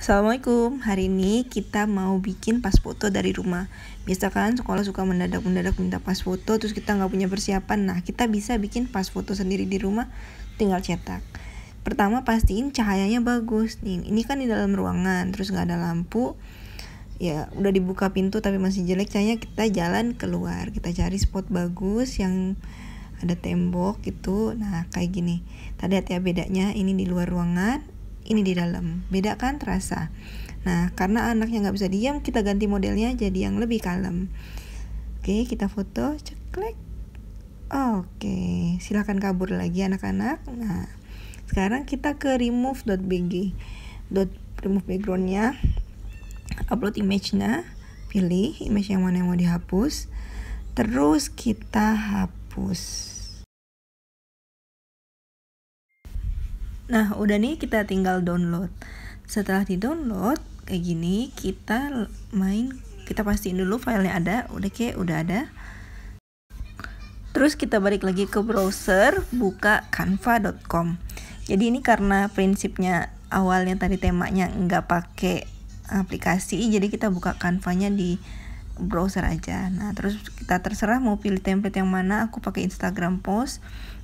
Assalamualaikum, hari ini kita mau bikin pas foto dari rumah Biasa kan sekolah suka mendadak-mendadak minta pas foto terus kita nggak punya persiapan Nah kita bisa bikin pas foto sendiri di rumah tinggal cetak Pertama pastiin cahayanya bagus nih Ini kan di dalam ruangan terus nggak ada lampu Ya udah dibuka pintu tapi masih jelek cahayanya kita jalan keluar Kita cari spot bagus yang ada tembok gitu Nah kayak gini Tadi hati ya bedanya ini di luar ruangan ini di dalam. Beda kan terasa. Nah, karena anaknya nggak bisa diam, kita ganti modelnya jadi yang lebih kalem. Oke, kita foto, ceklek. Oke, silahkan kabur lagi anak-anak. Nah, sekarang kita ke remove.bg. Dot remove backgroundnya, upload image-nya, pilih image yang mana yang mau dihapus, terus kita hapus. Nah, udah nih kita tinggal download. Setelah di-download kayak gini, kita main kita pastiin dulu filenya ada, udah kayak udah ada. Terus kita balik lagi ke browser, buka canva.com. Jadi ini karena prinsipnya awalnya tadi temanya nggak pakai aplikasi, jadi kita buka canvanya di browser aja. Nah, terus kita terserah mau pilih template yang mana, aku pakai Instagram post,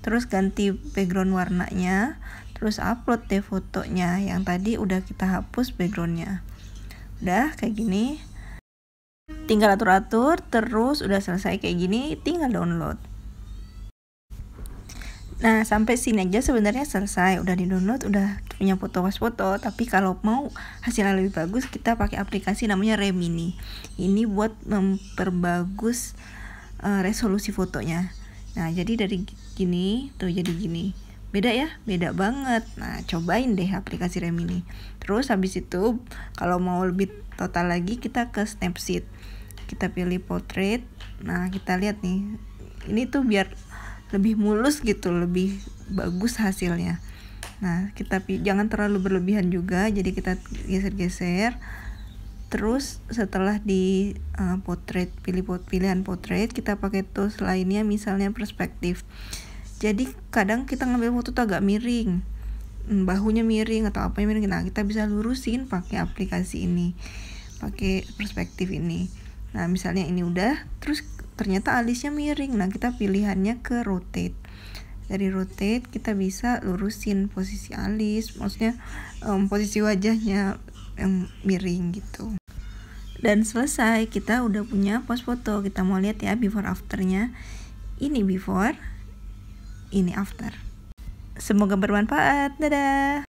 terus ganti background warnanya, terus upload deh fotonya yang tadi udah kita hapus backgroundnya udah kayak gini tinggal atur-atur terus udah selesai kayak gini tinggal download Nah, sampai sini aja sebenarnya selesai, udah di-download, udah punya foto pas foto, tapi kalau mau hasilnya lebih bagus kita pakai aplikasi namanya Remini. Ini buat memperbagus uh, resolusi fotonya. Nah, jadi dari gini tuh jadi gini beda ya beda banget nah cobain deh aplikasi Remini terus habis itu kalau mau lebih total lagi kita ke Snapseed kita pilih portrait nah kita lihat nih ini tuh biar lebih mulus gitu lebih bagus hasilnya nah kita jangan terlalu berlebihan juga jadi kita geser-geser terus setelah di uh, portrait pilih pilihan portrait kita pakai tools lainnya misalnya perspektif jadi kadang kita ngambil foto tuh agak miring hmm, bahunya miring atau apa yang miring nah kita bisa lurusin pakai aplikasi ini pakai perspektif ini nah misalnya ini udah terus ternyata alisnya miring nah kita pilihannya ke rotate dari rotate kita bisa lurusin posisi alis maksudnya um, posisi wajahnya yang miring gitu dan selesai kita udah punya pos foto kita mau lihat ya before afternya ini before ini after. Semoga bermanfaat. Dadah.